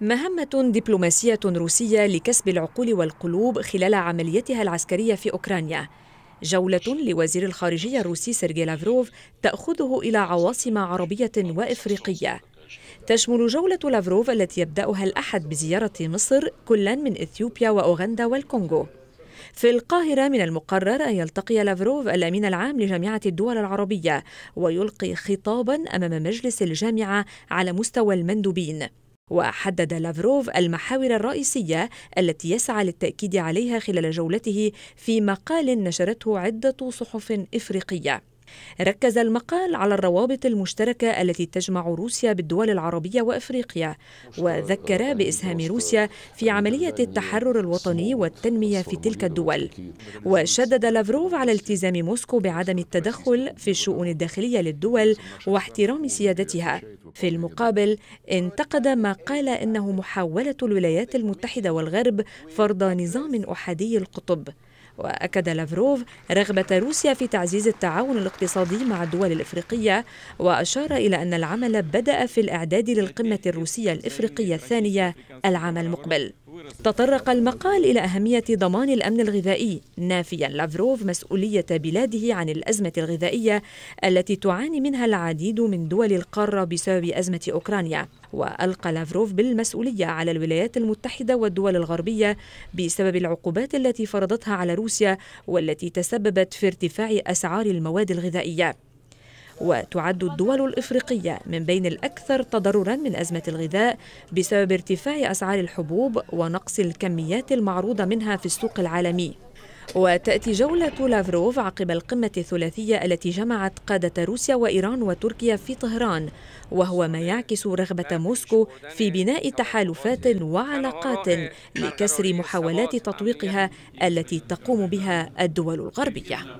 مهمة دبلوماسية روسية لكسب العقول والقلوب خلال عمليتها العسكرية في أوكرانيا جولة لوزير الخارجية الروسي سيرجي لافروف تأخذه إلى عواصم عربية وإفريقية تشمل جولة لافروف التي يبدأها الأحد بزيارة مصر كلا من إثيوبيا وأوغندا والكونغو في القاهرة من المقرر أن يلتقي لافروف الأمين العام لجامعة الدول العربية ويلقي خطابا أمام مجلس الجامعة على مستوى المندوبين وحدد لافروف المحاور الرئيسية التي يسعى للتأكيد عليها خلال جولته في مقال نشرته عدة صحف إفريقية ركز المقال على الروابط المشتركة التي تجمع روسيا بالدول العربية وأفريقيا وذكر بإسهام روسيا في عملية التحرر الوطني والتنمية في تلك الدول وشدد لافروف على التزام موسكو بعدم التدخل في الشؤون الداخلية للدول واحترام سيادتها في المقابل انتقد ما قال إنه محاولة الولايات المتحدة والغرب فرض نظام أحادي القطب وأكد لافروف رغبة روسيا في تعزيز التعاون الاقتصادي مع الدول الإفريقية وأشار إلى أن العمل بدأ في الإعداد للقمة الروسية الإفريقية الثانية العام المقبل تطرق المقال إلى أهمية ضمان الأمن الغذائي نافيا لافروف مسؤولية بلاده عن الأزمة الغذائية التي تعاني منها العديد من دول القارة بسبب أزمة أوكرانيا وألقى لافروف بالمسؤولية على الولايات المتحدة والدول الغربية بسبب العقوبات التي فرضتها على روسيا والتي تسببت في ارتفاع أسعار المواد الغذائية وتعد الدول الإفريقية من بين الأكثر تضررا من أزمة الغذاء بسبب ارتفاع أسعار الحبوب ونقص الكميات المعروضة منها في السوق العالمي وتأتي جولة لافروف عقب القمة الثلاثية التي جمعت قادة روسيا وإيران وتركيا في طهران وهو ما يعكس رغبة موسكو في بناء تحالفات وعلاقات لكسر محاولات تطويقها التي تقوم بها الدول الغربية